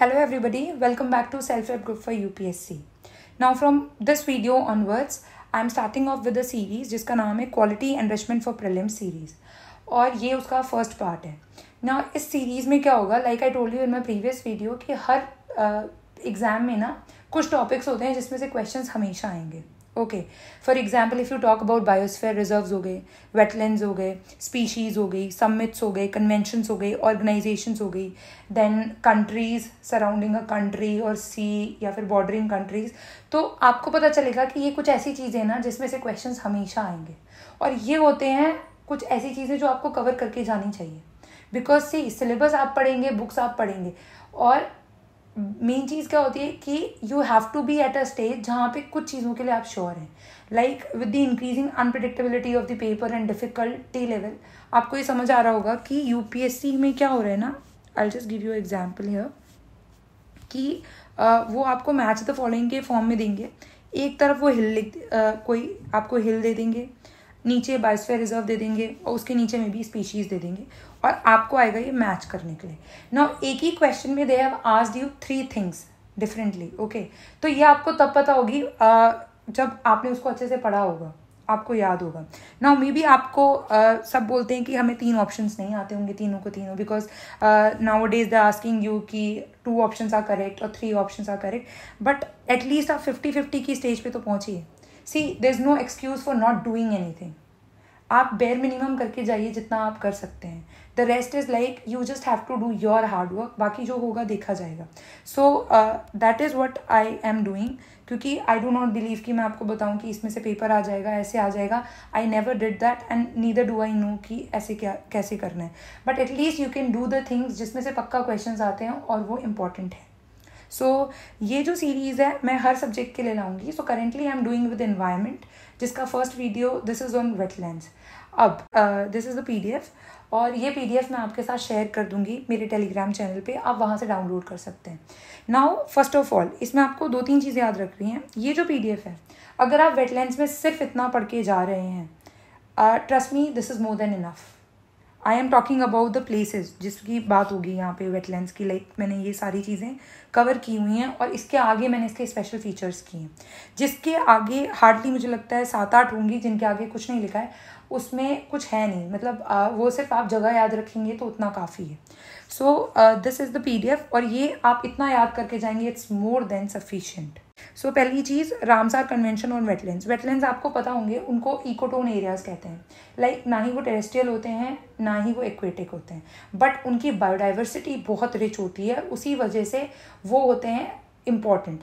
Hello everybody, welcome back to Self-Help Group for UPSC. Now from this video onwards, I'm starting off with a series जिसका नाम है Quality Enrichment for Prelim Series और ये उसका first part है ना इस सीरीज़ में क्या होगा like I told you in my previous video कि हर एग्ज़ाम uh, में ना कुछ टॉपिक्स होते हैं जिसमें से क्वेश्चंस हमेशा आएंगे okay for example if you talk about biosphere reserve हो गए वेटलैंड हो गए स्पीशीज़ हो गई सम्मिट्स हो गए कन्वेंशन हो गई ऑर्गेनाइजेशन हो गई then countries surrounding a country और सी या फिर बॉर्डरिंग कंट्रीज़ तो आपको पता चलेगा कि ये कुछ ऐसी चीज़ें ना जिसमें से क्वेश्चन हमेशा आएंगे और ये होते हैं कुछ ऐसी चीज़ें जो आपको कवर करके जानी चाहिए बिकॉज सी सिलेबस आप पढ़ेंगे बुक्स आप पढ़ेंगे और मेन चीज़ क्या होती है कि you have to be at a stage जहाँ पे कुछ चीज़ों के लिए आप श्योर हैं like with the increasing unpredictability of the paper and difficulty level आपको ये समझ आ रहा होगा कि सी में क्या हो रहा है ना I just give you example here कि uh, वो आपको मैच द फॉलोइंग के फॉर्म में देंगे एक तरफ वो हिल लिख कोई आपको हिल दे देंगे नीचे बायोस्फेयर रिजर्व दे देंगे और उसके नीचे में भी स्पीशीज दे देंगे और आपको आएगा ये मैच करने के लिए नाउ एक ही क्वेश्चन में दे हैव आज you three things differently okay तो ये आपको तब पता होगी जब आपने उसको अच्छे से पढ़ा होगा आपको याद होगा ना मे बी आपको uh, सब बोलते हैं कि हमें तीन ऑप्शंस नहीं आते होंगे तीनों को तीनों because nowadays the asking you कि टू ऑप्शंस आर करेक्ट और three options are correct but at least आप फिफ्टी फिफ्टी की स्टेज पे तो पहुँचिए see there is no excuse for not doing anything आप बेर मिनिमम करके जाइए जितना आप कर सकते हैं the rest is like you just have to do your hard work बाकी जो होगा देखा जाएगा so that is what I am doing क्योंकि आई डो नॉट बिलीव कि मैं आपको बताऊं कि इसमें से पेपर आ जाएगा ऐसे आ जाएगा I never did that and neither do I know कि ऐसे क्या कैसे करना है but at least you can do the things जिसमें से पक्का क्वेश्चन आते हैं और वो इम्पॉर्टेंट है सो so, ये जो सीरीज़ है मैं हर सब्जेक्ट के लिए लाऊंगी so currently I am doing with environment जिसका first video this is on land अब this is the P D F और ये पी डी एफ मैं आपके साथ शेयर कर दूंगी मेरे टेलीग्राम चैनल पे आप वहाँ से डाउनलोड कर सकते हैं नाउ फर्स्ट ऑफ ऑल इसमें आपको दो तीन चीज़ें याद रख रही हैं ये जो पी डी एफ है अगर आप लैंड में सिर्फ इतना पढ़ के जा रहे हैं trust me this is more than enough I am talking about the places जिसकी बात होगी यहाँ पे वेटलैंड की लाइक मैंने ये सारी चीज़ें कवर की हुई हैं और इसके आगे मैंने इसके स्पेशल फीचर्स किए हैं जिसके आगे हार्डली मुझे लगता है सात आठ होंगी जिनके आगे कुछ नहीं लिखा है उसमें कुछ है नहीं मतलब वो सिर्फ आप जगह याद रखेंगे तो उतना काफ़ी है so this is the P D F और ये आप इतना याद करके जाएंगे it's more than sufficient so पहली चीज़ Ramsar convention on wetland wetland आपको पता होंगे उनको इकोटोन एरियाज कहते हैं लाइक like, ना ही वो टेरेस्ट्रियल होते हैं ना ही वो एक्वेटिक होते हैं बट उनकी बायोडाइवर्सिटी बहुत रिच होती है उसी वजह से वो होते हैं इम्पॉर्टेंट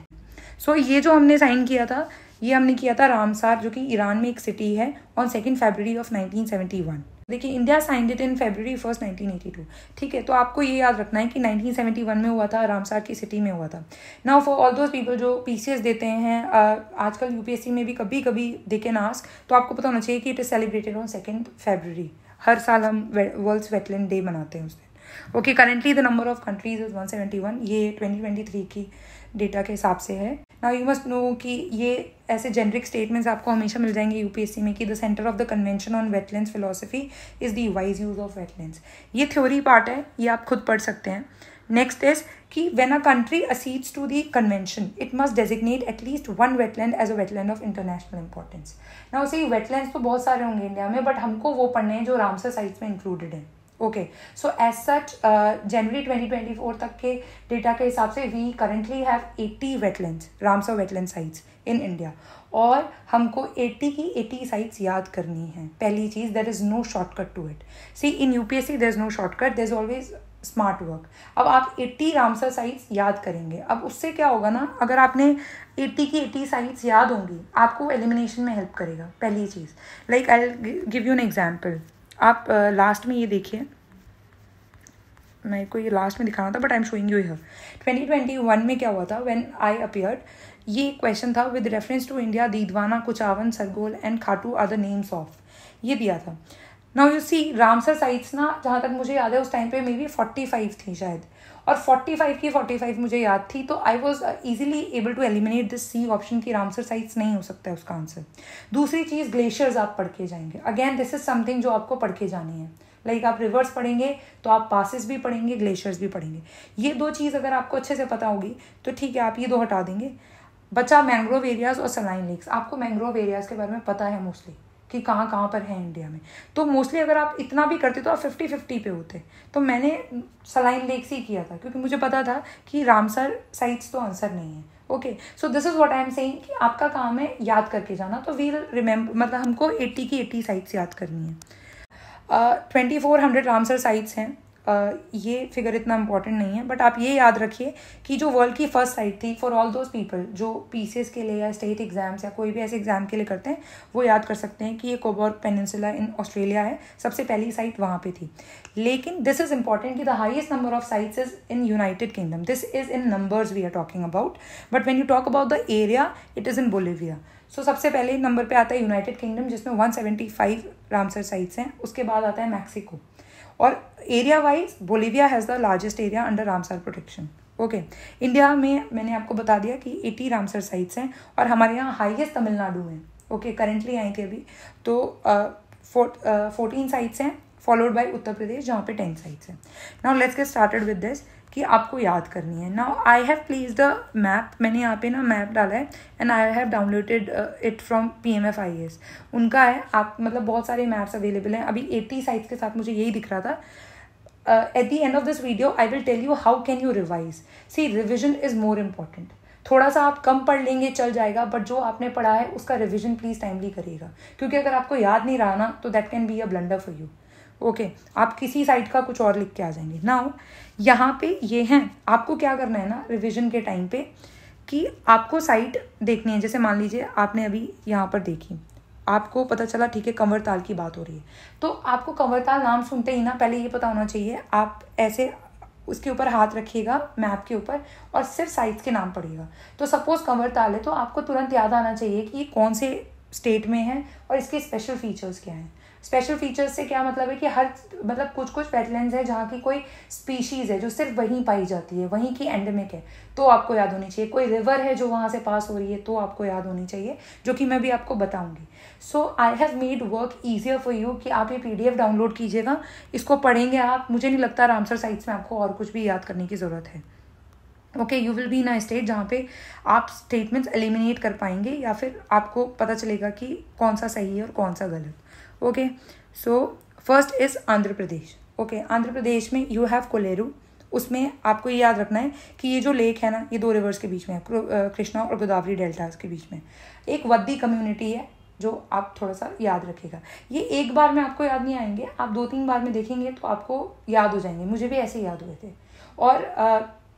सो so, ये जो हमने साइन किया था ये हमने किया था रामसार जो कि ईरान में एक सिटी है on second February of nineteen seventy one देखिए India signed it in February first two ठीक है तो आपको ये याद रखना है कि वन में हुआ था रामसार की सिटी में हुआ था now for all those people जो एस देते हैं आजकल सी में भी कभी कभी दे ना आस्क तो आपको पता होना चाहिए कि it is celebrated on second February हर साल हम वर्ल्ड वेटलैंड डे मनाते हैं उस दिन okay currently the number of countries is 171 ये 2023 की डेटा के हिसाब से है नाउ यू मस्ट नो कि ये ऐसे जेनरिक स्टेटमेंट्स आपको हमेशा मिल जाएंगे यूपीएससी में कि the centre of the convention on wetland philosophy is the wise use of wetland ये थ्योरी पार्ट है ये आप खुद पढ़ सकते हैं नेक्स्ट इज कि when a country accedes to the convention it must designate at least one wetland as a wetland of international importance ना उसे वेटलैंड तो बहुत सारे होंगे इंडिया में बट हमको वो पढ़ने हैं जो रामसर साइट्स में इंक्लूडेड हैं ओके सो एज सच जनवरी 2024 तक के डेटा के हिसाब से we currently have 80 wetlands Ramsar wetland sites in India और हमको 80 की 80 साइट्स याद करनी है पहली चीज़ there is no shortcut to it see in U P S C there is no shortcut there is always smart work अब आप 80 रामसर साइट्स याद करेंगे अब उससे क्या होगा ना अगर आपने 80 की 80 साइट्स याद होंगी आपको एलिमिनेशन में हेल्प करेगा पहली चीज़ like I give you an example आप लास्ट uh, में ये देखिए मेरे को ये लास्ट में दिखाना था but I am showing you हर ट्वेंटी ट्वेंटी वन में क्या हुआ था व्हेन आई अपियर्ड ये क्वेश्चन था with reference to India Didwana Kuchaman Sargol and Khatu are the names of ये दिया था now you see Ramsar sites ना जहाँ तक मुझे याद है उस टाइम पे मे बी फोर्टी फाइव थी शायद और फोर्टी फाइव की फोर्टी फाइव मुझे याद थी तो I was easily able to eliminate this C option की रामसर साइट्स नहीं हो सकता है उसका आंसर दूसरी चीज़ ग्लेशियर्स आप पढ़ के जाएंगे अगेन दिस इज समथिंग जो आपको पढ़ के जानी है लाइक आप रिवर्स पढ़ेंगे तो आप पासिस भी पढ़ेंगे ग्लेशियर्स भी पढ़ेंगे ये दो चीज़ अगर आपको अच्छे से पता होगी तो ठीक है आप ये दो हटा देंगे बचा मैंग्रोव एरियाज़ और सलाइन लेक्स आपको मैंग्रोव एरियाज़ के बारे में पता है मोस्टली कि कहाँ कहाँ पर है इंडिया में तो मोस्टली अगर आप इतना भी करते तो आप फिफ्टी फिफ्टी पे होते तो मैंने सलाइन लेक्स ही किया था क्योंकि मुझे पता था कि रामसर साइट्स तो आंसर नहीं है okay so this is what I am saying कि आपका काम है याद करके जाना तो वील रिमेंबर मतलब हमको एट्टी की एट्टी साइट्स याद करनी है twenty four hundred Ramsar sites हैं Uh, ये फिगर इतना इंपॉर्टेंट नहीं है बट आप ये याद रखिए कि जो वर्ल्ड की फर्स्ट साइट थी फॉर ऑल दोज पीपल जो पी के लिए या स्टेट एग्जाम्स या कोई भी ऐसे एग्जाम के लिए करते हैं वो याद कर सकते हैं कि ये कोबॉर्ग पेनिनसुला इन ऑस्ट्रेलिया है सबसे पहली साइट वहाँ पे थी लेकिन दिस इज इंपॉर्टेंट कि the highest number of sites is in United Kingdom this is in numbers we are talking about but when you talk about the area it is in Bolivia so so, सबसे पहले number पे आता है United kingdom जिसमें 175 Ramsar sites हैं उसके बाद आता है मैक्सिको और area wise Bolivia has the largest area under Ramsar protection okay India में मैंने आपको बता दिया कि 80 रामसर साइट्स हैं और हमारे यहाँ हाईएस्ट तमिलनाडु हैं ओके करेंटली आए थे अभी तो फोर्टीन uh, साइट्स uh, हैं फॉलोड बाई उत्तर प्रदेश जहाँ पे टेन साइट्स हैं now let's get started with this कि आपको याद करनी है now I have place the map मैंने यहाँ पे ना मैप डाला है and I have downloaded it from P M F I S उनका है आप मतलब बहुत सारे मैप्स अवेलेबल हैं अभी एटी साइज़ के साथ मुझे यही दिख रहा था at the end of this video I will tell you how can you revise see revision is more important थोड़ा सा आप कम पढ़ लेंगे चल जाएगा बट जो आपने पढ़ा है उसका रिविजन प्लीज़ टाइमली करिएगा क्योंकि अगर आपको याद नहीं रहा ना तो that can be a blunder for you okay आप किसी साइट का कुछ और लिख के आ जाएंगे नाउ यहाँ पे ये हैं आपको क्या करना है ना रिविजन के टाइम पे कि आपको साइट देखनी है जैसे मान लीजिए आपने अभी यहाँ पर देखी आपको पता चला ठीक है कंवर ताल की बात हो रही है तो आपको कंवर ताल नाम सुनते ही ना पहले ये पता होना चाहिए आप ऐसे उसके ऊपर हाथ रखिएगा मैप के ऊपर और सिर्फ साइट्स के नाम पढ़िएगा तो सपोज़ कंवर ताल है तो आपको तुरंत याद आना चाहिए कि ये कौन से स्टेट में है और इसके स्पेशल फीचर्स क्या हैं स्पेशल फीचर्स से क्या मतलब है कि हर मतलब कुछ कुछ वेटलैंड है जहाँ की कोई स्पीशीज़ है जो सिर्फ वहीं पाई जाती है वहीं की एंडेमिक है तो आपको याद होनी चाहिए कोई रिवर है जो वहाँ से पास हो रही है तो आपको याद होनी चाहिए जो कि मैं भी आपको बताऊँगी so I have made work easier for you कि आप ये पी डाउनलोड कीजिएगा इसको पढ़ेंगे आप मुझे नहीं लगता रामसर साइट्स में आपको और कुछ भी याद करने की ज़रूरत है okay you will be in a state जहाँ पे आप स्टेटमेंट्स एलिमिनेट कर पाएंगे या फिर आपको पता चलेगा कि कौन सा सही है और कौन सा गलत okay so first is Andhra Pradesh okay Andhra Pradesh में यू हैव कोलेरू उसमें आपको ये याद रखना है कि ये जो लेक है ना ये दो रिवर्स के बीच में है कृष्णा और गोदावरी डेल्टा के बीच में एक वद्दी कम्युनिटी है जो आप थोड़ा सा याद रखेगा ये एक बार में आपको याद नहीं आएंगे आप दो तीन बार में देखेंगे तो आपको याद हो जाएंगे मुझे भी ऐसे याद हुए थे और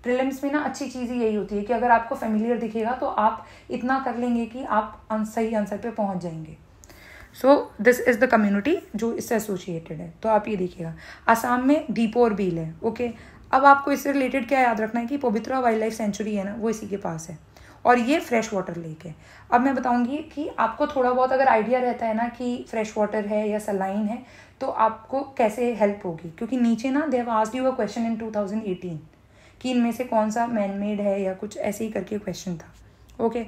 प्रिलिम्स में ना अच्छी चीज़ यही होती है कि अगर आपको फेमिलियर दिखेगा तो आप इतना कर लेंगे कि आप सही आंसर पर पहुँच जाएंगे so this is the community जो इससे एसोसिएटेड है तो आप ये देखिएगा आसाम में डीपो और बील है ओके अब आपको इससे रिलेटेड क्या याद रखना है कि पवित्रा वाइल्ड लाइफ सेंचुरी है ना वो इसी के पास है और ये फ्रेश वाटर लेक है अब मैं बताऊंगी कि आपको थोड़ा बहुत अगर आइडिया रहता है ना कि फ्रेश वाटर है या सलाइन है तो आपको कैसे हेल्प होगी क्योंकि नीचे ना देव आज यू अ क्वेश्चन इन 2018 कि इनमें से कौन सा मैन मेड है या कुछ ऐसे ही करके क्वेश्चन था okay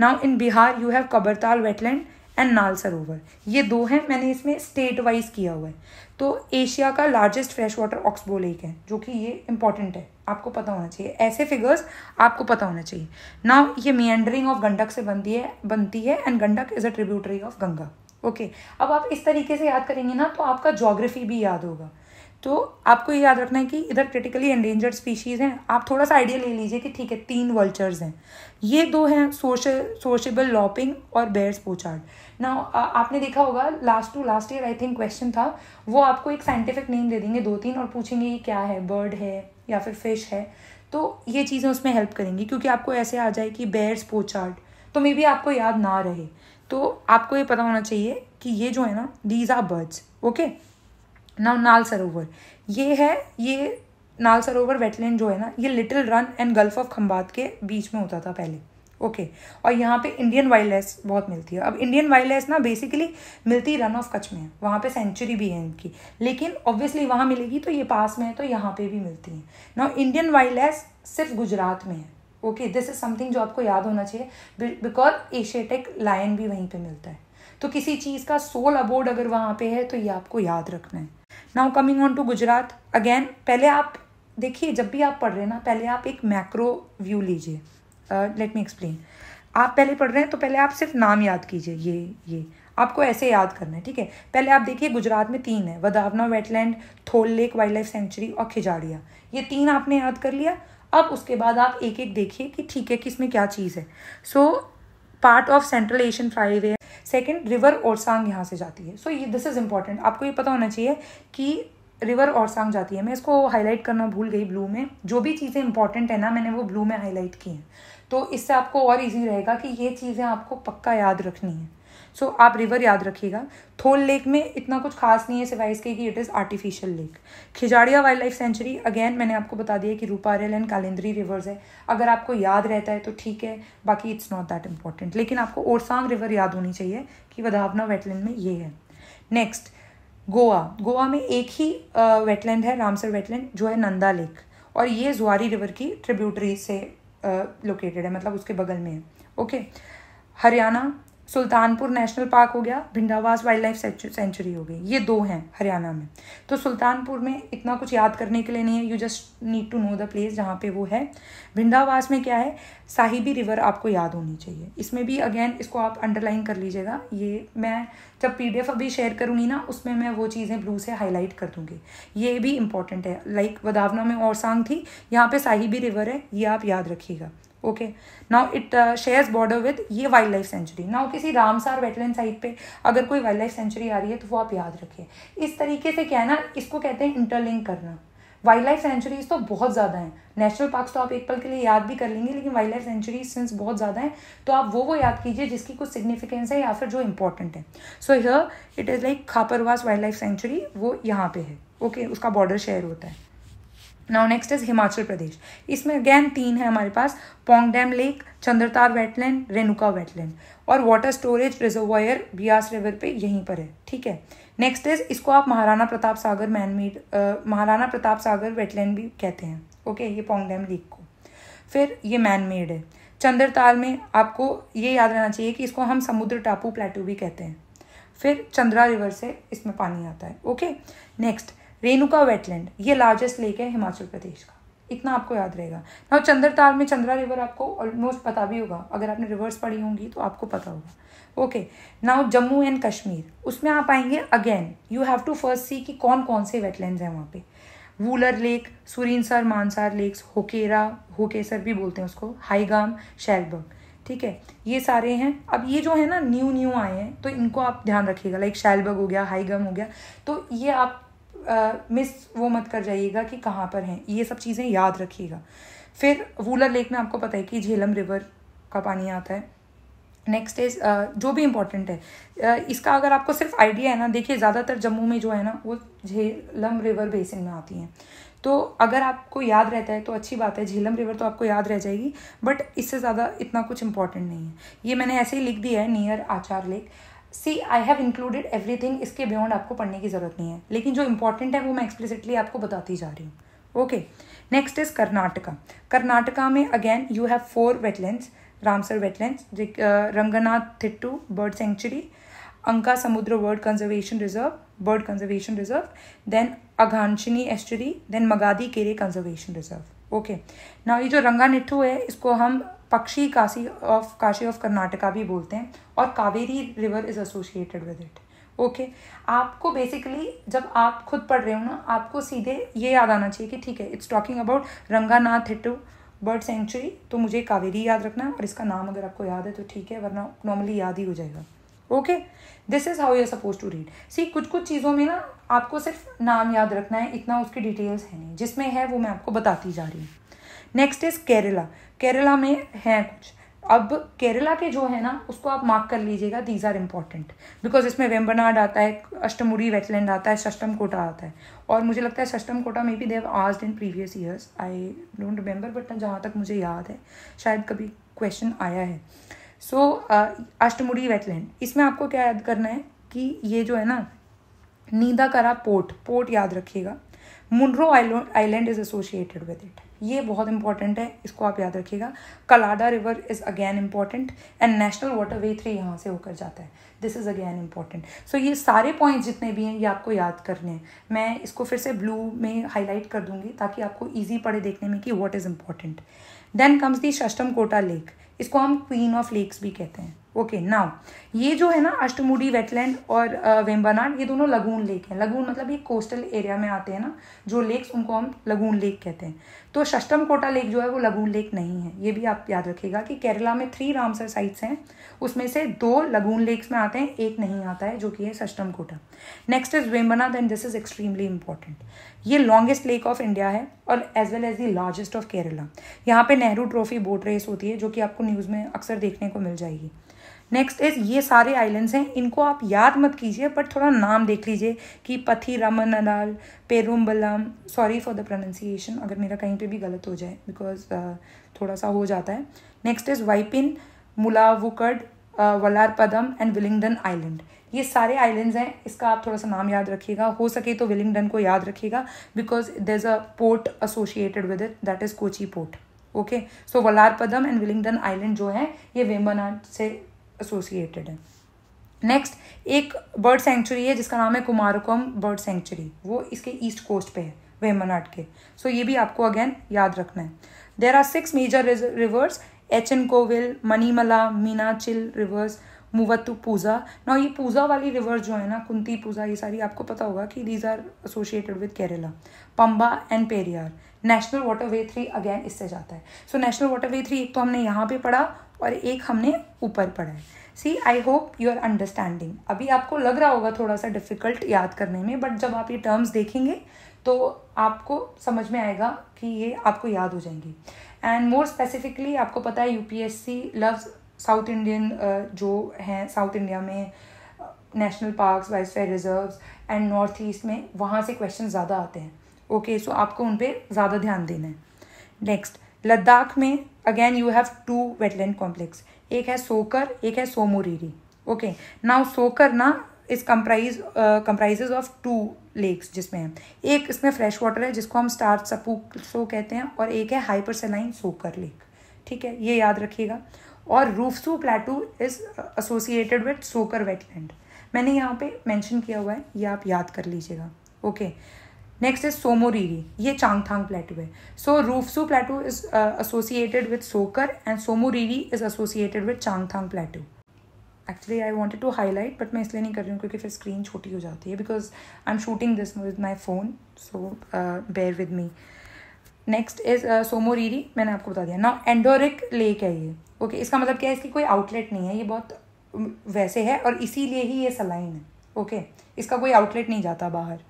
now in Bihar you have Kabartal wetland and Nal Sarovar ये दो हैं मैंने इसमें स्टेट वाइज किया हुआ है तो एशिया का largest fresh water oxbow lake है जो कि ये इंपॉर्टेंट है आपको पता होना चाहिए ऐसे फिगर्स आपको पता होना चाहिए ना ये मियंडरिंग ऑफ गंडक से बनती है बनती है and Gandak is a tributary of Ganga okay अब आप इस तरीके से याद करेंगे ना तो आपका जोग्राफी भी याद होगा तो आपको ये याद रखना है कि इधर क्रिटिकली एंडेंजर्ड स्पीशीज़ हैं आप थोड़ा सा आइडिया ले लीजिए कि ठीक है तीन वल्चर्स हैं ये दो हैं सोशल सोशेबल लॉपिंग और बेयर्स पोचार्ड ना आपने देखा होगा last to last year I think question था वो आपको एक साइंटिफिक नेम दे देंगे दो तीन और पूछेंगे ये क्या है बर्ड है या फिर फिश है तो ये चीज़ें उसमें हेल्प करेंगी क्योंकि आपको ऐसे आ जाए कि बेर्स पोचार्ड तो मे बी आपको याद ना रहे तो आपको ये पता होना चाहिए कि ये जो है ना these are birds okay now Nal Sarovar ये है ये नाल सरोवर वेटलैंड जो है ना ये Little Rann and Gulf of Khambhat के बीच में होता था पहले ओके okay. और यहाँ पे इंडियन वाइल्ड लाइफ बहुत मिलती है अब इंडियन वाइल्ड लाइफ ना बेसिकली मिलती रन ऑफ कच्छ में है वहाँ पे सेंचुरी भी है इनकी लेकिन ऑब्वियसली वहाँ मिलेगी तो ये पास में है तो यहाँ पे भी मिलती है ना इंडियन वाइल्ड लाइफ सिर्फ गुजरात में है ओके दिस इज समथिंग जो आपको याद होना चाहिए बिकॉज एशियाटिक लायन भी वहीं पर मिलता है तो किसी चीज़ का सोल अबोर्ड अगर वहाँ पे है तो ये आपको याद रखना है now coming on to Gujarat again पहले आप देखिए जब भी आप पढ़ रहे हैं ना पहले आप एक मैक्रो व्यू लीजिए लेट मी एक्सप्लेन आप पहले पढ़ रहे हैं तो पहले आप सिर्फ नाम याद कीजिए ये ये आपको ऐसे याद करना है ठीक है पहले आप देखिए गुजरात में तीन है Wadhvana wetland Thol lake wild life sanctuary और खिजाड़िया ये तीन आपने याद कर लिया अब उसके बाद आप एक एक देखिए कि ठीक है किस में क्या चीज़ है so part of central Asian flyway second river Orsang यहाँ से जाती है सो ये दिस इज़ इंपॉर्टेंट आपको ये पता होना चाहिए कि रिवर औरसांग जाती है मैं इसको हाईलाइट करना भूल गई ब्लू में जो भी चीज़ें इंपॉर्टेंट है ना मैंने वो ब्लू में हाईलाइट की हैं तो इससे आपको और इजी रहेगा कि ये चीज़ें आपको पक्का याद रखनी है सो so, आप रिवर याद रखिएगा थोल लेक में इतना कुछ खास नहीं है सिवाय इसके कि it is artificial lake Khijadiya wild life sanctuary again मैंने आपको बता दिया कि रूपारेल एंड कालिंद्री रिवर्स है अगर आपको याद रहता है तो ठीक है बाकी इट्स नॉट दैट इम्पॉर्टेंट लेकिन आपको ओरसांग रिवर याद होनी चाहिए कि वधावना वेटलैंड में ये है नेक्स्ट गोवा गोवा में एक ही वेटलैंड है रामसर वेटलैंड जो है नंदा लेक और ये जुआरी रिवर की ट्रिब्यूटरी से लोकेटेड है मतलब उसके बगल में है okay Haryana Sultanpur national park हो गया भिंडावास वाइल्ड लाइफ सेंचुरी हो गई ये दो हैं हरियाणा में तो सुल्तानपुर में इतना कुछ याद करने के लिए नहीं है you just need to know the place जहाँ पे वो है भिंडावास में क्या है साहिबी रिवर आपको याद होनी चाहिए इसमें भी अगेन इसको आप अंडरलाइन कर लीजिएगा ये मैं जब पी अभी शेयर करूँगी ना उसमें मैं वो चीज़ें ब्लू से हाईलाइट कर दूँगी ये भी इंपॉर्टेंट है लाइक like, वदावना में और सांग थी यहाँ पर साहिबी रिवर है ये आप याद रखिएगा okay now it shares border with ये वाइल्ड लाइफ सेंचुरी नाउ किसी रामसार वेटलैंड साइड पे अगर कोई वाइल्ड लाइफ सेंचुरी आ रही है तो वो आप याद रखिए इस तरीके से क्या है ना इसको कहते हैं इंटरलिंक करना वाइल्ड लाइफ सेंचुरीज तो बहुत ज़्यादा हैं नेशनल पार्क तो आप एक पल के लिए याद भी कर लेंगे लेकिन वाइल्ड लाइफ सेंचुरीज सिंस बहुत ज़्यादा हैं तो आप वो वो याद कीजिए जिसकी कुछ सिग्निफिकेंस है या फिर जो इंपॉर्टेंट है so here it is like Khaparwas wild life sanctuary वो यहाँ पे है ओके okay, उसका बॉर्डर शेयर होता है now next is Himachal Pradesh इसमें अगैन तीन है हमारे पास Pong dam lake Chandratal wetland Renuka wetland और water storage reservoir Beas river पे यहीं पर है ठीक है नेक्स्ट इज इसको आप महाराणा प्रताप सागर मैनमेड महाराणा प्रताप सागर वेटलैंड भी कहते हैं ओके okay, ये पोंग डैम लेक को फिर ये मैनमेड है चंद्रताल में आपको ये याद रहना चाहिए कि इसको हम समुद्र टापू प्लेटू भी कहते हैं फिर चंद्रा रिवर से इसमें पानी आता है ओके नेक्स्ट रेणुका वेटलैंड ये लार्जेस्ट लेक है हिमाचल प्रदेश का इतना आपको याद रहेगा ना चंद्रताल में चंद्रा रिवर आपको ऑलमोस्ट पता भी होगा अगर आपने रिवर्स पढ़ी होंगी तो आपको पता होगा okay now Jammu and Kashmir उसमें आप आएंगे again you have to first see कि कौन कौन से वेटलैंड हैं वहाँ पे वूलर लेक सुरिनसर मानसार लेक्स होकेरा होकेसर भी बोलते हैं उसको हाईगाम शैलबर्ग ठीक है ये सारे हैं अब ये जो है ना न्यू न्यू आए हैं तो इनको आप ध्यान रखिएगा लाइक शैलबर्ग हो गया हाईगम हो गया तो ये आप मिस वो मत कर जाइएगा कि कहाँ पर हैं ये सब चीज़ें याद रखिएगा फिर वूलर लेक में आपको पता है कि झेलम रिवर का पानी आता है नेक्स्ट इज जो भी इम्पोर्टेंट है इसका अगर आपको सिर्फ आइडिया है ना देखिए ज़्यादातर जम्मू में जो है ना वो झेलम रिवर बेसिन में आती हैं तो अगर आपको याद रहता है तो अच्छी बात है झीलम रिवर तो आपको याद रह जाएगी बट इससे ज़्यादा इतना कुछ इम्पॉर्टेंट नहीं है ये मैंने ऐसे ही लिख दिया है near Anchar lake see I have included thing इसके बियॉन्ड आपको पढ़ने की ज़रूरत नहीं है लेकिन जो इंपॉर्टेंट है वो मैं एक्सप्लिसिटली आपको बताती जा रही हूँ okay next is Karnataka Karnataka में again you have four wetlands Ramsar wetlands Ranganathittu bird sanctuary Ankasamudra bird conservation reserve bird conservation reserve then Aghanashini estuary then Magadi Kere conservation reserve okay ना ये जो रंगानिट्ठू है इसको हम पक्षी काशी ऑफ काशी ऑफ कर्नाटका भी बोलते हैं और Kaveri river is associated with it okay आपको बेसिकली जब आप खुद पढ़ रहे हो ना आपको सीधे ये याद आना चाहिए कि ठीक है it's talking about Ranganathittu bird sanctuary तो मुझे कावेरी याद रखना है और इसका नाम अगर आपको याद है तो ठीक है वरना नॉर्मली याद ही हो जाएगा okay this is how you suppose to read see कुछ कुछ चीज़ों में ना आपको सिर्फ नाम याद रखना है इतना उसकी डिटेल्स है नहीं जिसमें है वो मैं आपको बताती जा रही हूँ नेक्स्ट इज़ केरला केरला में हैं कुछ अब केरला के जो है ना उसको आप मार्क कर लीजिएगा दीज आर इम्पॉर्टेंट बिकॉज इसमें वेम्बनाड आता है अष्टमुरी वेटलैंड आता है सष्टम कोटा आता है और मुझे लगता है सष्टम कोटा में भी देव आज in previous years I don't remember but जहाँ तक मुझे याद है शायद कभी क्वेश्चन आया है so so, uh, Ashtamudi wetland इसमें आपको क्या याद करना है कि ये जो है ना नीदा करा पोर्ट पोर्ट याद रखिएगा Munroe island is associated with it ये बहुत इंपॉर्टेंट है इसको आप याद रखिएगा Kallada river is again important and national water way three यहाँ से होकर जाता है this is again important so ये सारे पॉइंट्स जितने भी हैं ये आपको याद करने हैं मैं इसको फिर से ब्लू में हाईलाइट कर दूंगी ताकि आपको ईजी पड़े देखने में कि what is important then comes the Sasthamkotta lake इसको हम क्वीन ऑफ लेक्स भी कहते हैं ओके okay, नाउ ये जो है ना अष्टमुडी वेटलैंड और वेम्बानाड uh, ये दोनों लगून लेक हैं लगून मतलब ये कोस्टल एरिया में आते हैं ना जो लेक्स उनको हम लगून लेक कहते हैं तो शष्टम कोटा लेक जो है वो लगून लेक नहीं है ये भी आप याद रखिएगा कि केरला में थ्री रामसर साइट्स हैं उसमें से दो लगून लेक्स में आते हैं एक नहीं आता है जो कि है Sasthamkotta next is Vembanad and this is extremely important ये लॉन्गेस्ट लेक ऑफ इंडिया है और as well as the largest of Kerala यहाँ पे नेहरू ट्रॉफी बोट रेस होती है जो कि आपको न्यूज़ में अक्सर देखने को मिल जाएगी नेक्स्ट इज ये सारे आइलैंड्स हैं इनको आप याद मत कीजिए बट थोड़ा नाम देख लीजिए कि पथी रमन अदाल Perumbalam sorry for the pronunciation अगर मेरा कहीं पे भी गलत हो जाए बिकॉज uh, थोड़ा सा हो जाता है next is Vypin Mulavukad Vallarpadam and Willingdon island ये सारे आइलैंड्स हैं इसका आप थोड़ा सा नाम याद रखिएगा हो सके तो विलिंगडन को याद रखिएगा because there is a port associated with it that is Kochi port okay so Vallarpadam and Willingdon island जो है ये वेम्बनाड से एसोसिएटेड है नेक्स्ट एक बर्ड सेंचुरी है जिसका नाम है कुमारकोम बर्ड सेंचुरी वो इसके ईस्ट कोस्ट पे है वेमनाट के सो so, ये भी आपको अगेन याद रखना है there are six major rivers Achankovil Manimala Meenachil rivers Muvattupuzha ना ये पूजा वाली रिवर्स जो है ना कुंती पूजा ये सारी आपको पता होगा कि these are associated with Kerala Pamba and Periyar national water way three again इससे जाता है so national water way three एक तो हमने यहाँ पे पढ़ा और एक हमने ऊपर पढ़ा है see I hope you are understanding अभी आपको लग रहा होगा थोड़ा सा डिफिकल्ट याद करने में बट जब आप ये टर्म्स देखेंगे तो आपको समझ में आएगा कि ये आपको याद हो जाएंगे एंड मोर स्पेसिफिकली आपको पता है यूपीएससी लव्स साउथ इंडियन जो हैं साउथ इंडिया में national parks fair reserve and north east में वहाँ से क्वेश्चन ज़्यादा आते हैं ओके okay, सो so आपको उन पर ज़्यादा ध्यान देना है नेक्स्ट लद्दाख में again you have two wetland complex एक है सोकर एक है सोमोरीरी ओके नाउ सोकर ना is comprise comprises of two lakes जिसमें हैं एक इसमें फ्रेश वाटर है जिसको हम स्टार सपू सो कहते हैं और एक है हाइपर सेलाइन सोकर लेक ठीक है ये याद रखिएगा और Rupshu plateau is associated with Tsokar wetland मैंने यहाँ पे मेंशन किया हुआ है ये आप याद कर लीजिएगा okay okay. Next is Tsomoriri ये चांगथांग प्लेटू है so Rupshu plateau is associated with Tsokar and Tsomoriri is associated with Changthang plateau actually I wanted to highlight but मैं इसलिए नहीं कर रही हूँ क्योंकि फिर स्क्रीन छोटी हो जाती है because I am shooting this with my phone so bear with me next is Tsomoriri मैंने आपको बता दिया ना एंडोरिक लेक है ये ओके इसका मतलब क्या है इसकी कोई आउटलेट नहीं है ये बहुत um, वैसे है और इसीलिए ही ये सलाइन है ओके इसका कोई आउटलेट नहीं जाता बाहर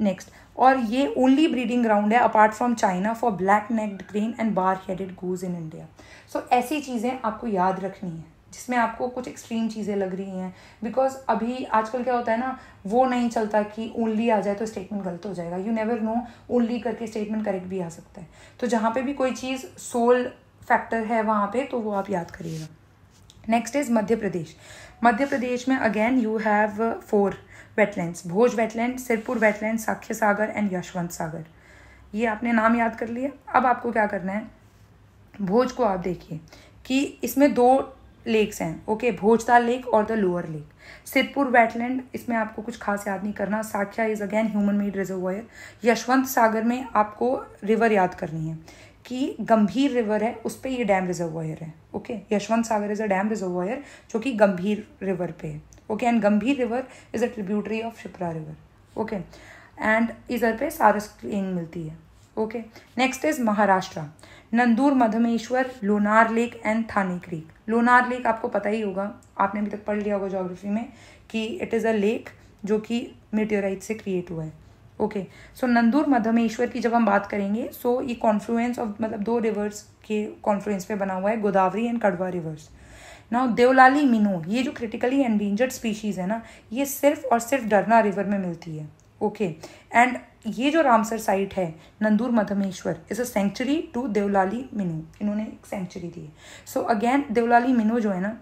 नेक्स्ट और ये ओनली ब्रीडिंग ग्राउंड है apart from China for black necked crane and bar headed goose in India so ऐसी चीज़ें आपको याद रखनी है जिसमें आपको कुछ एक्सट्रीम चीज़ें लग रही हैं बिकॉज अभी आजकल क्या होता है ना वो नहीं चलता कि ओनली आ जाए तो स्टेटमेंट गलत हो जाएगा यू नेवर नो ओनली करके स्टेटमेंट करेक्ट भी आ सकता है तो जहाँ पे भी कोई चीज़ सोल फैक्टर है वहाँ पे तो वो आप याद करिएगा नेक्स्ट इज़ मध्य प्रदेश मध्य प्रदेश में again you have four wetlands Bhoj wetland Sirpur wetland Sakhya Sagar and Yashwant सागर ये आपने नाम याद कर लिया अब आपको क्या करना है भोज को आप देखिए कि इसमें दो लेक्स हैं ओके भोजताल लेक और the lower lake Siddhpur wetland इसमें आपको कुछ खास याद नहीं करना Sakhya is again human made reservoir Yashwant Sagar में आपको रिवर याद करनी है कि गंभीर रिवर है उस पर ये डैम रिजर्वायर है okay Yashwant Sagar is a dam reservoir जो कि गंभीर रिवर पे है okay and Gambhir river is a tributary of Shipra river okay and इधर पे सारस रेंज मिलती है okay next is Maharashtra Nandur Madhmeshwar Lonar lake and Thane creek Lonar lake आपको पता ही होगा आपने अभी तक पढ़ लिया होगा जोग्राफी में कि इट इज़ अ लेक जो कि मेटेराइट से क्रिएट हुआ है ओके सो नंदूर मधमेश्वर की जब हम बात करेंगे सो ये कॉन्फ्लुएंस ऑफ मतलब दो रिवर्स के कॉन्फ्लुएंस पे बना हुआ है गोदावरी एंड कड़वा रिवर्स ना देवलाली मीनू ये जो क्रिटिकली एंडेंजर्ड स्पीशीज़ है ना ये सिर्फ और सिर्फ डरना रिवर में मिलती है ओके एंड ये जो रामसर साइट है Nandur Madhmeshwar is a sanctuary to Devlali मिनू इन्होंने एक सेंचुरी दी है सो अगेन देवलाली मिनू जो है ना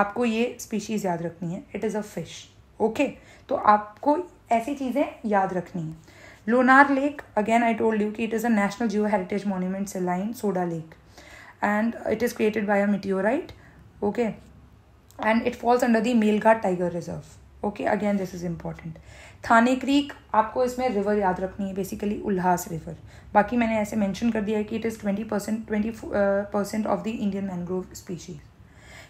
आपको ये स्पीशीज़ याद रखनी है it is a fish okay तो आपको ऐसी चीज़ें याद रखनी है Lonar lake again I told you कि it is a national geo heritage monument saline soda lake and it is created by a meteorite okay and it falls under the Melghat tiger reserve okay again this is important Thane creek आपको इसमें river याद रखनी है basically उल्हास river बाकी मैंने ऐसे mention कर दिया है कि it is twenty percent twenty percent of the Indian mangrove species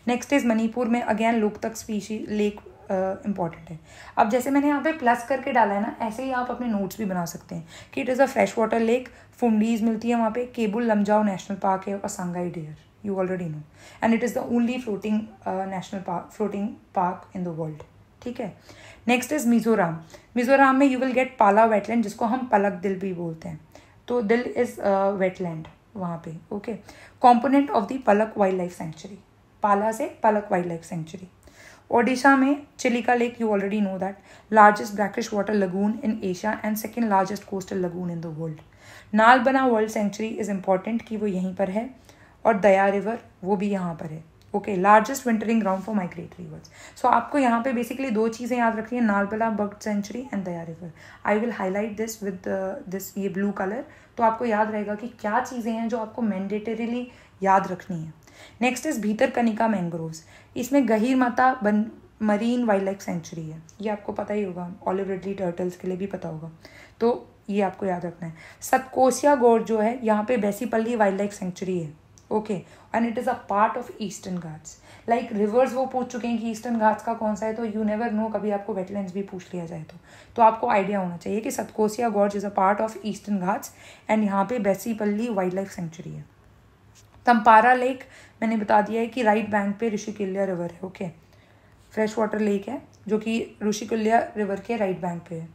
next is Manipur में again Loktak species lake uh, है अब जैसे मैंने यहाँ पे प्लस करके डाला है ना ऐसे ही आप अपने नोट्स भी बना सकते हैं कि it is a fresh water lake phumdis मिलती है वहाँ पे केबुल लमजाओ नेशनल पार्क है और Sangai deer you already know and it is the only floating national park floating park in the world ठीक है नेक्स्ट इज मिजोराम मिजोराम में you will get Pala wetland जिसको हम पलक दिल भी बोलते हैं तो दिल इज वेटलैंड uh, वहाँ पे okay component of the Palak wild life sanctuary Pala से Palak wild life sanctuary Odisha में Chilika lake you already know that largest brackish water lagoon in Asia and second largest coastal lagoon in the world Nalbana world sanctuary is important कि वो यहीं पर है और दया river वो भी यहाँ पर है okay largest wintering ground for migratory birds so आपको यहाँ पे बेसिकली दो चीज़ें याद रखनी है Nalbana bird sanctuary and Daya river I will highlight this with this ये ब्लू कलर तो आपको याद रहेगा कि क्या चीज़ें हैं जो आपको मैंडेटरीली याद रखनी है नेक्स्ट इज भीतर कनिका मैंग्रोव्स इसमें गहिर माता बन मरीन वाइल्ड लाइफ सेंचुरी है ये आपको पता ही होगा रेडली टर्टल्स के लिए भी पता होगा तो ये आपको याद रखना है सतकोसिया गोर जो है यहाँ पे बेसीपल्ली वाइल्ड लाइफ सेंचुरी है okay and it is a part of Eastern Ghats like rivers वो पूछ चुके हैं कि ईस्टर्न घाट्स का कौन सा है तो यू नेवर नो कभी आपको वेटलैंड भी पूछ लिया जाए तो तो आपको आइडिया होना चाहिए कि Satkosia gorge is a part of Eastern Ghats and यहाँ पे बेसीपल्ली वाइल्ड लाइफ सेंचुरी है तम्पारा लेक मैंने बता दिया है कि राइट बैंक पे ऋषिकुल्या रिवर है ओके फ्रेश वाटर लेक है जो कि ऋषिकुल्या रिवर के राइट बैंक पे है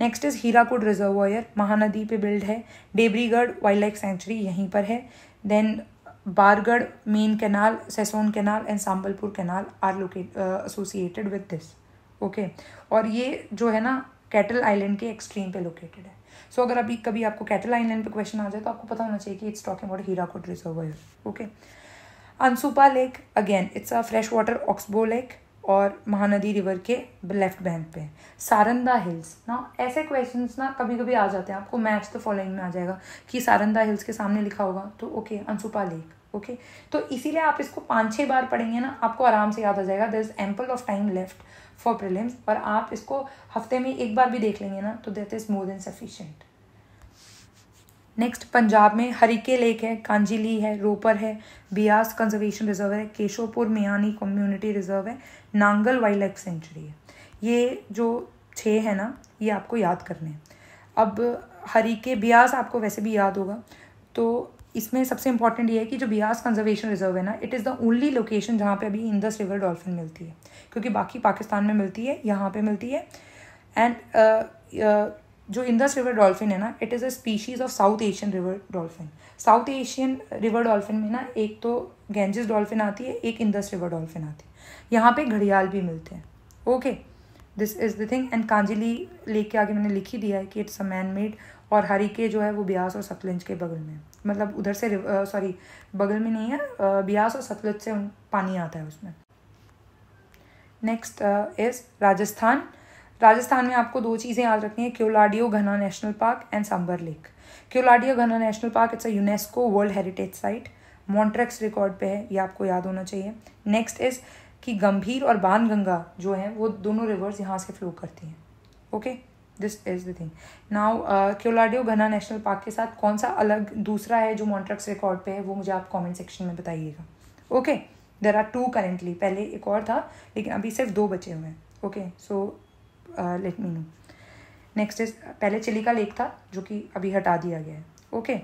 next is Hirakud reservoir Mahanadi पे बिल्ड है डेबरीगढ़ वाइल्ड लाइफ सेंचुरी यहीं पर है then Bargarh main canal, Saison canal and Sambalpur canal are located uh, associated with this. Okay okay. और ये जो है ना कैटल आइलैंड के एक्सट्रीम पे लोकेटेड है सो so, अगर अभी कभी आपको कैटल आइलैंड पे क्वेश्चन आ जाए तो आपको पता होना चाहिए कि it's talking about Hirakud reservoir okay Ansupa lake again it's a fresh water oxbow lake और महानदी रिवर के लेफ्ट बैंक पे सारंदा हिल्स ना ऐसे क्वेश्चंस ना कभी कभी आ जाते हैं आपको मैच तो फॉलोइंग में आ जाएगा कि सारंदा हिल्स के सामने लिखा होगा तो ओके अंसुपा लेक ओके तो इसीलिए आप इसको पाँच छः बार पढ़ेंगे ना आपको आराम से याद आ जाएगा there is ample of time left for prelims और आप इसको हफ्ते में एक बार भी देख लेंगे ना तो that is more than sufficient next Punjab में हरिके लेक है कांजीली है रोपर है बियास कंजर्वेशन रिजर्व है केशोपुर मियानी कम्युनिटी रिजर्व है नांगल वाइल्ड लाइफ सेंचुरी है ये जो छः है ना ये आपको याद करने हैं अब हरिके बियास आपको वैसे भी याद होगा तो इसमें सबसे इंपॉर्टेंट ये है कि जो बियास कंजर्वेशन रिजर्व है ना it is the only location जहाँ पे अभी इंदस रिवर डॉल्फिन मिलती है क्योंकि बाकी पाकिस्तान में मिलती है यहाँ पे मिलती है एंड जो इंदस रिवर डॉल्फिन है ना it is a species of South Asian river dolphin South Asian river dolphin में ना एक तो गेंजिस डॉल्फिन आती है एक इंदस रिवर डॉल्फिन आती है यहाँ पे घड़ियाल भी मिलते हैं okay this is the thing and Kanjli lake के आगे मैंने लिख ही दिया है कि इट्स अ मैन मेड और हरिके जो है वो ब्यास और सतलुज के बगल में मतलब उधर से सॉरी बगल में नहीं है ब्यास और सतलुज से पानी आता है उसमें नेक्स्ट इज़ राजस्थान राजस्थान में आपको दो चीज़ें याद रखनी है Keoladeo Ghana national park and Sambhar lake Keoladeo Ghana national park it's a UNESCO world heritage site Montreux record पे है ये आपको याद होना चाहिए नेक्स्ट इज़ कि गंभीर और बाणगंगा गंगा जो है वो दोनों रिवर्स यहाँ से फ्लो करती हैं okay this is the thing now Keoladeo Ghana national park के साथ कौन सा अलग दूसरा है जो मॉन्ट्रेक्स रिकॉर्ड पे है वो मुझे आप कॉमेंट सेक्शन में बताइएगा okay there are two currently पहले एक और था लेकिन अभी सिर्फ दो बचे हुए हैं okay so let me know next is पहले चिली का लेक था जो कि अभी हटा दिया गया है okay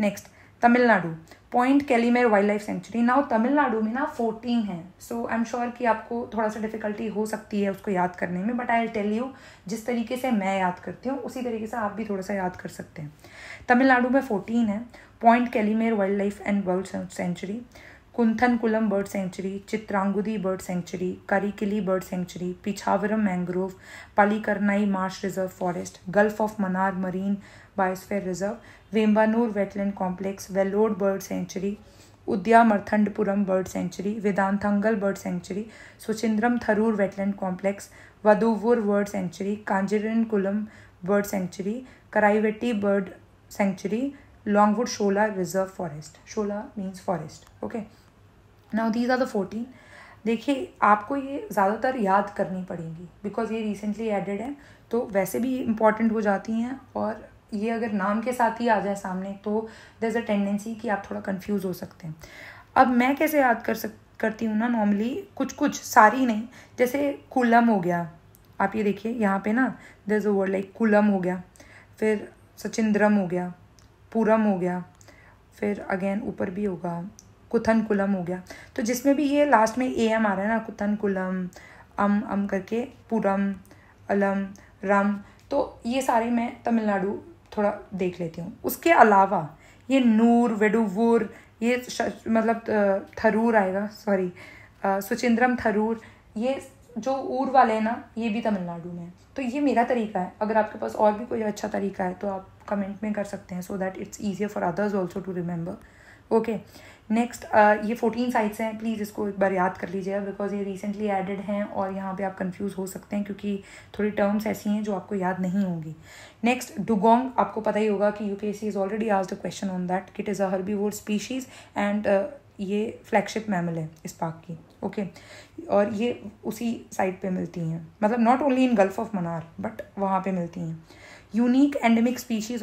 next Tamil Nadu point Calimere wild life sanctuary now Tamil Nadu में ना फोर्टीन है सो आई एम श्योर कि आपको थोड़ा सा डिफिकल्टी हो सकती है उसको याद करने में बट आई टेल यू जिस तरीके से मैं याद करती हूँ उसी तरीके से आप भी थोड़ा सा याद कर सकते हैं तमिलनाडु में फोर्टीन है point Calimere wild life and world sanctuary Koonthankulam bird sanctuary Chitrangudi bird sanctuary Karikili bird sanctuary Pichavaram mangrove Pallikaranai marsh reserve forest Gulf of Mannar marine biosphere reserve Vembannur wetland complex Vellode bird sanctuary Udhayamarthandapuram bird sanctuary Vedanthangal bird sanctuary Suchindram Theroor wetland complex Vaduvoor bird sanctuary Kanjirankulam bird sanctuary Karaivetti bird sanctuary Longwood shola reserve forest shola means forest okay now these are the fourteen देखिए आपको ये ज़्यादातर याद करनी पड़ेगी because ये recently added है तो वैसे भी इम्पॉर्टेंट हो जाती हैं और ये अगर नाम के साथ ही आ जाए सामने तो दर अ टेंडेंसी कि आप थोड़ा कन्फ्यूज़ हो सकते हैं अब मैं कैसे याद कर सक करती हूँ ना नॉर्मली कुछ कुछ सारी नहीं जैसे कुलम हो गया आप ये देखिए यहाँ पे ना there a word like kulam हो गया फिर सचिंद्रम हो गया पूरम हो गया फिर अगेन ऊपर भी होगा कुथन कुलम हो गया तो जिसमें भी ये लास्ट में ए एम आ रहा है ना कुथन कुलम अम अम करके पुरम अलम रम तो ये सारे मैं तमिलनाडु थोड़ा देख लेती हूँ उसके अलावा ये नूर वेडुवूर ये मतलब थरूर आएगा सॉरी सुचिंद्रम थरूर ये जो ऊर वाले हैं ना ये भी तमिलनाडु में है तो ये मेरा तरीका है अगर आपके पास और भी कोई अच्छा तरीका है तो आप कमेंट में कर सकते हैं so that it's easier for others also to remember okay next uh, ये फोर्टीन साइट्स हैं प्लीज़ इसको एक बार याद कर लीजिएगा बिकॉज ये रिसेंटली एडेड हैं और यहाँ पे आप कंफ्यूज हो सकते हैं क्योंकि थोड़ी टर्म्स ऐसी हैं जो आपको याद नहीं होंगी नेक्स्ट डुगोंग आपको पता ही होगा कि U P S C is already आज the question on that it is a herbivore species and ये फ्लैगशिप मैमल है इस पार्क की ओके okay. और ये उसी साइड पे मिलती हैं मतलब not only in Gulf of Mannar but वहाँ पे मिलती हैं unique endemic species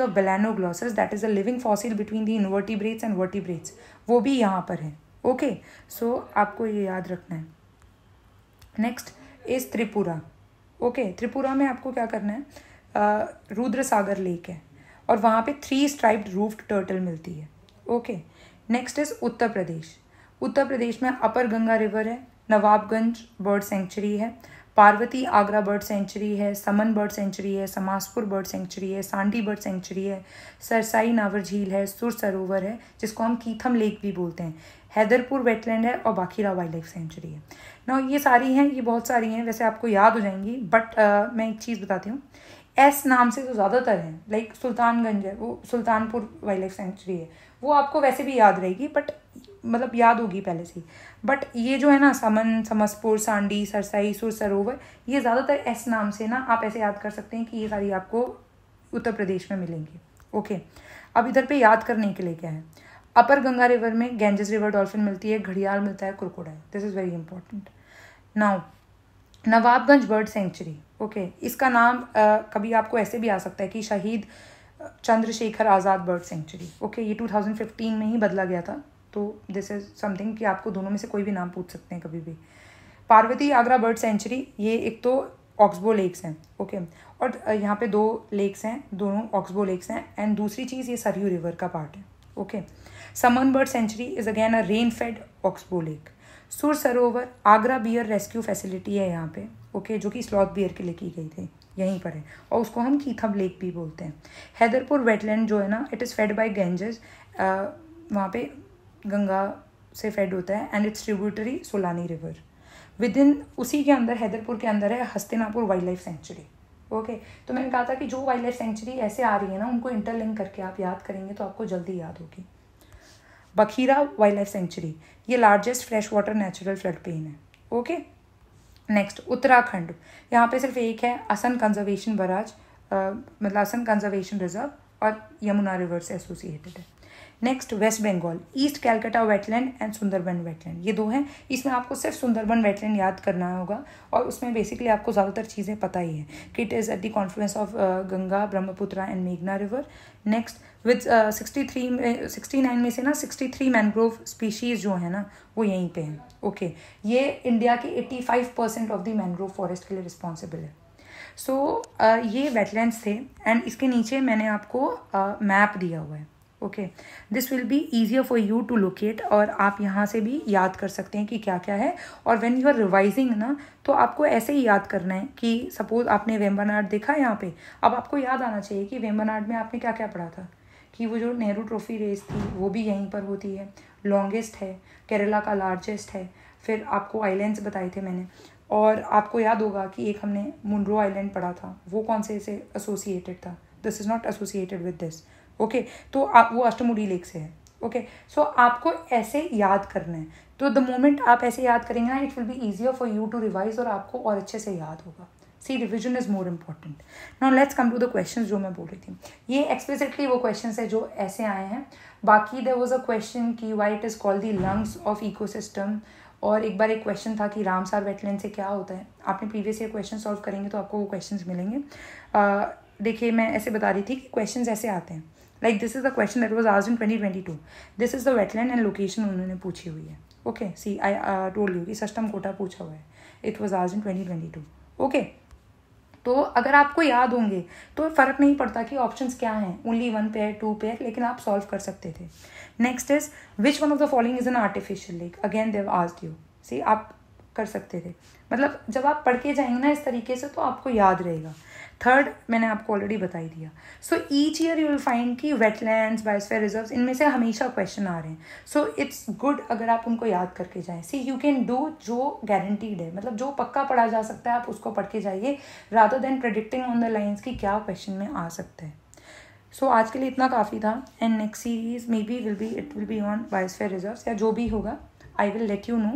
that is a living fossil between the इनवर्टी the एंड वर्टी vertebrates वो भी यहाँ पर है ओके okay, सो so, आपको ये याद रखना है next is Tripura okay okay, Tripura में आपको क्या करना है uh, रुद्र सागर लेक है और वहाँ पे थ्री स्ट्राइप्ड रूफ्ड टर्टल मिलती है okay next is Uttar Pradesh Uttar Pradesh में अपर गंगा रिवर है नवाबगंज बर्ड सेंचुरी है पार्वती आगरा बर्ड सेंचुरी है समन बर्ड सेंचुरी है समासपुर बर्ड सेंचुरी है सांडी बर्ड सेंचुरी है सरसाई नावर झील है सुर सरोवर है जिसको हम कीथम लेक भी बोलते हैं हैदरपुर वेटलैंड है और बाखीरा वाइल्ड लाइफ सेंचुरी है ना ये सारी हैं ये बहुत सारी हैं वैसे आपको याद हो जाएंगी बट आ, uh, मैं एक चीज़ बताती हूँ एस नाम से तो ज़्यादातर हैं लाइक सुल्तानगंज है वो सुल्तानपुर वाइल्ड लाइफ सेंचुरी है वो आपको वैसे भी याद रहेगी बट मतलब याद होगी पहले से बट ये जो है ना समन समसपुर सांडी सरसाई सुर सरोवर ये ज़्यादातर एस नाम से ना आप ऐसे याद कर सकते हैं कि ये सारी आपको उत्तर प्रदेश में मिलेंगी ओके अब इधर पे याद करने के लिए क्या है अपर गंगा रिवर में गेंजेस रिवर डॉल्फिन मिलती है घड़ियाल मिलता है कुरकुड़ा this is very important now Nawabganj bird sanctuary okay इसका नाम आ, कभी आपको ऐसे भी आ सकता है कि Shaheed Chandrashekhar Azad bird sanctuary okay ये 2015 में ही बदला गया था तो दिस इज़ समथिंग कि आपको दोनों में से कोई भी नाम पूछ सकते हैं कभी भी पार्वती आगरा बर्ड सेंचुरी ये एक तो ऑक्सबो लेक्स हैं ओके और यहाँ पे दो लेक्स हैं दोनों ऑक्सबो लेक्स हैं एंड दूसरी चीज़ ये सरयू रिवर का पार्ट है okay Saman bird sanctuary is again a rain fed oxbow lake Sur Sarovar Agra beer rescue facility है यहाँ पे ओके जो कि स्लॉथ बियर के लिए की गई थी यहीं पर है और उसको हम कीथम लेक भी बोलते हैं हैदरपुर वेटलैंड जो है ना it is fed by Ganges वहाँ पे गंगा से फेड होता है and it's tributary Solani river within उसी के अंदर हैदरपुर के अंदर है Hastinapur wild life sanctuary okay तो मैंने कहा था कि जो वाइल्ड लाइफ सेंचुरी ऐसे आ रही है ना उनको इंटरलिंक करके आप याद करेंगे तो आपको जल्दी याद होगी बखीरा वाइल्ड लाइफ सेंचुरी ये largest fresh water natural flood plain है ओके नेक्स्ट उत्तराखंड यहाँ पे सिर्फ एक है असन कंजर्वेशन बराज मतलब असन कंजर्वेशन रिजर्व और यमुना रिवर से एसोसिएटेड है next West Bengal East Calcutta wetland and Sundarban wetland ये दो हैं इसमें आपको सिर्फ सुंदरबन वेटलैंड याद करना होगा और उसमें बेसिकली आपको ज़्यादातर चीज़ें पता ही है कि it is at the confluence of Ganga Brahmaputra and मेघना river next with sixty three sixty nine में से ना सिक्सटी थ्री मैनग्रोव स्पीशीज़ जो है ना वो यहीं पे हैं ओके okay. ये इंडिया के eighty five percent of the mangrove forest के लिए रिस्पॉन्सिबल है सो so, uh, ये वेटलैंड्स थे एंड इसके नीचे मैंने आपको मैप uh, दिया हुआ है ओके this will be easier for you to locate और आप यहाँ से भी याद कर सकते हैं कि क्या क्या है और वेन यू आर रिवाइजिंग ना तो आपको ऐसे ही याद करना है कि सपोज आपने आर्ट देखा यहाँ पे अब आपको याद आना चाहिए कि आर्ट में आपने क्या क्या पढ़ा था कि वो जो नेहरू ट्रॉफी रेस थी वो भी यहीं पर होती है लॉन्गेस्ट है केरला का लार्जेस्ट है फिर आपको आइलैंड्स बताए थे मैंने और आपको याद होगा कि एक हमने मुंड्रो आइलैंड पढ़ा था वो कौन से से एसोसिएटेड था this is not associated with this okay तो आप वो अष्टमुडी लेक से है ओके सो आपको ऐसे याद करना है तो द मोमेंट आप ऐसे याद करेंगे ना it will be easier for you to revise और आपको और अच्छे से याद होगा see revision is more important now let's come to the question जो मैं बोल रही थी ये एक्सप्लिसिटली वो क्वेश्चन है जो ऐसे आए हैं बाकी देर वॉज अ क्वेश्चन की why it is called the lungs of ecosystem और एक बार एक क्वेश्चन था कि रामसार वेटलैंड से क्या होता है आपने प्रीवियस ईयर क्वेश्चन सॉल्व करेंगे तो आपको वो क्वेश्चन मिलेंगे uh, देखिए मैं ऐसे बता रही थी कि क्वेश्चन ऐसे आते हैं like this is the question that was आज in twenty twenty two this is the wetland and location उन्होंने पूछी हुई है okay see I told you कि सस्टम कोटा पूछा हुआ है इट वॉज आज in twenty twenty two okay तो अगर आपको याद होंगे तो फ़र्क नहीं पड़ता कि ऑप्शंस क्या हैं only one pair two pair लेकिन आप सॉल्व कर सकते थे next is which one of the following is an artificial lake again they've आज यू सी आप कर सकते थे मतलब जब आप पढ़ के जाएंगे ना इस तरीके से तो आपको याद रहेगा थर्ड मैंने आपको ऑलरेडी बताई दिया so each year you will find कि वेटलैंड्स बायोस्फेयर रिजर्व्स इनमें से हमेशा क्वेश्चन आ रहे हैं सो इट्स गुड अगर आप उनको याद करके जाएं सी यू कैन डू जो गारंटीड है मतलब जो पक्का पढ़ा जा सकता है आप उसको पढ़ के जाइए rather than predicting on the lines कि क्या क्वेश्चन में आ सकता है सो so, आज के लिए इतना काफ़ी था and next series may be will be it will be on biosphere reserves या जो भी होगा I will let you know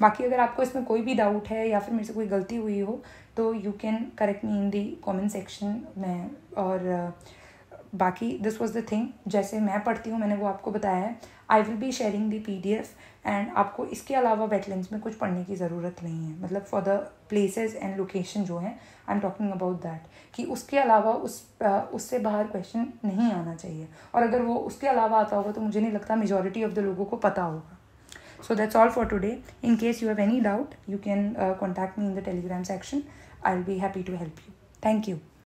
बाकी अगर आपको इसमें कोई भी डाउट है या फिर मेरे से कोई गलती हुई हो तो you can correct me in the comment section में और uh, बाकी दिस वॉज द थिंग जैसे मैं पढ़ती हूँ मैंने वो आपको बताया है I will be sharing the P D F एंड आपको इसके अलावा वेटलैंड में कुछ पढ़ने की ज़रूरत नहीं है मतलब for the places and location जो है I am talking about that कि उसके अलावा उस uh, उससे बाहर क्वेश्चन नहीं आना चाहिए और अगर वो उसके अलावा आता होगा तो मुझे नहीं लगता मेजोरिटी ऑफ द लोगों को पता होगा so that's all for today in case you have any doubt you can contact me in the Telegram section I'll be happy to help you. Thank you.